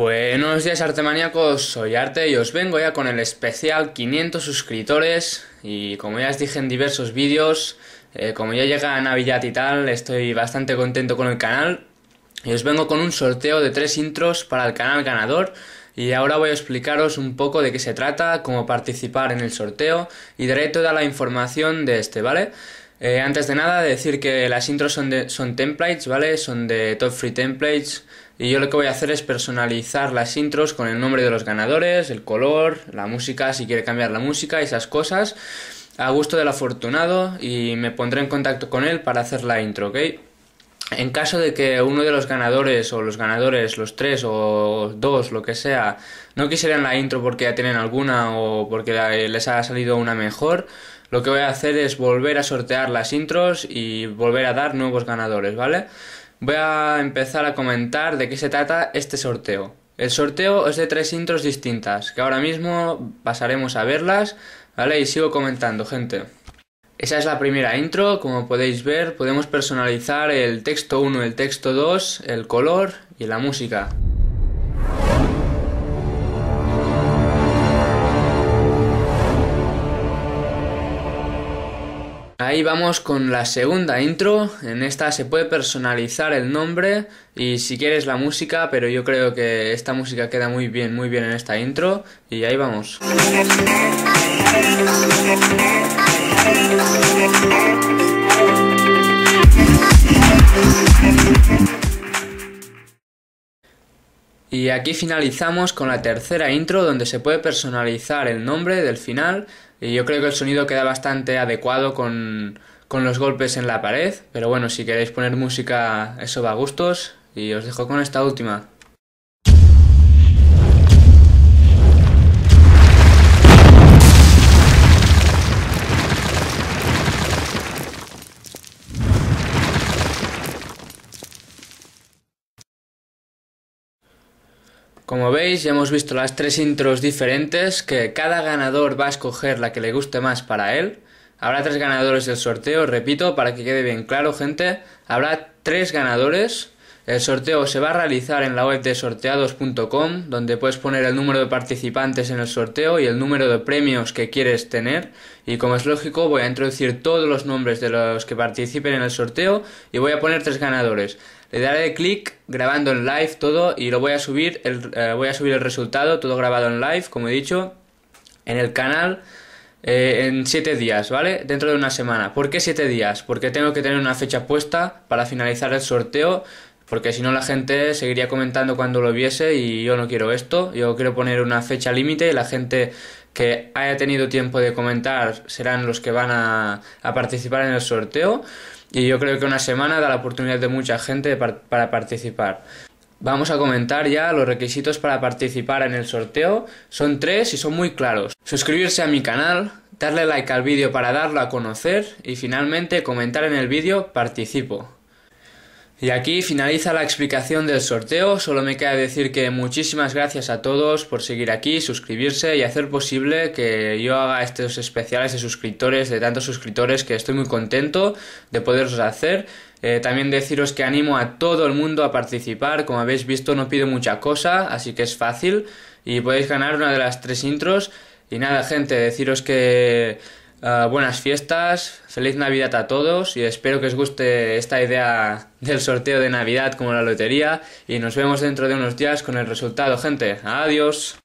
Buenos días artemaniacos, soy Arte y os vengo ya con el especial 500 suscriptores y como ya os dije en diversos vídeos, eh, como ya llega Navidad y tal, estoy bastante contento con el canal y os vengo con un sorteo de tres intros para el canal ganador y ahora voy a explicaros un poco de qué se trata, cómo participar en el sorteo y daré toda la información de este, ¿vale? Eh, antes de nada, decir que las intros son, de, son templates, ¿vale? Son de Top Free Templates y yo lo que voy a hacer es personalizar las intros con el nombre de los ganadores, el color, la música, si quiere cambiar la música, esas cosas, a gusto del afortunado y me pondré en contacto con él para hacer la intro, ¿ok? En caso de que uno de los ganadores o los ganadores, los tres o dos, lo que sea, no quisieran la intro porque ya tienen alguna o porque les ha salido una mejor, lo que voy a hacer es volver a sortear las intros y volver a dar nuevos ganadores, ¿vale? voy a empezar a comentar de qué se trata este sorteo. El sorteo es de tres intros distintas, que ahora mismo pasaremos a verlas, ¿vale? Y sigo comentando, gente. Esa es la primera intro, como podéis ver podemos personalizar el texto 1, el texto 2, el color y la música. ahí vamos con la segunda intro. En esta se puede personalizar el nombre y si quieres la música, pero yo creo que esta música queda muy bien, muy bien en esta intro. Y ahí vamos. Y aquí finalizamos con la tercera intro donde se puede personalizar el nombre del final y yo creo que el sonido queda bastante adecuado con, los golpes en la pared, pero bueno, si queréis poner música eso va a gustos y os dejo con esta última. Como veis ya hemos visto las tres intros diferentes que cada ganador va a escoger la que le guste más para él. Habrá tres ganadores del sorteo, repito, para que quede bien claro gente, habrá tres ganadores. El sorteo se va a realizar en la web de sorteados.com, donde puedes poner el número de participantes en el sorteo y el número de premios que quieres tener. Y como es lógico, voy a introducir todos los nombres de los que participen en el sorteo y voy a poner tres ganadores. Le daré clic grabando en live todo y lo voy a subir, el, eh, voy a subir el resultado, todo grabado en live, como he dicho, en el canal eh, en 7 días, ¿vale? Dentro de una semana. ¿Por qué 7 días? Porque tengo que tener una fecha puesta para finalizar el sorteo, porque si no la gente seguiría comentando cuando lo viese y yo no quiero esto, yo quiero poner una fecha límite y la gente que haya tenido tiempo de comentar serán los que van a, participar en el sorteo y yo creo que una semana da la oportunidad de mucha gente para participar. Vamos a comentar ya los requisitos para participar en el sorteo. Son tres y son muy claros. Suscribirse a mi canal, darle like al vídeo para darlo a conocer y finalmente comentar en el vídeo participo. Y aquí finaliza la explicación del sorteo, solo me queda decir que muchísimas gracias a todos por seguir aquí, suscribirse y hacer posible que yo haga estos especiales de suscriptores, de tantos suscriptores que estoy muy contento de poderlos hacer. Eh, también deciros que animo a todo el mundo a participar, como habéis visto no pido mucha cosa, así que es fácil y podéis ganar una de las tres intros. Y nada gente, deciros que Ah, buenas fiestas, feliz Navidad a todos y espero que os guste esta idea del sorteo de Navidad como la lotería y nos vemos dentro de unos días con el resultado, gente. Adiós.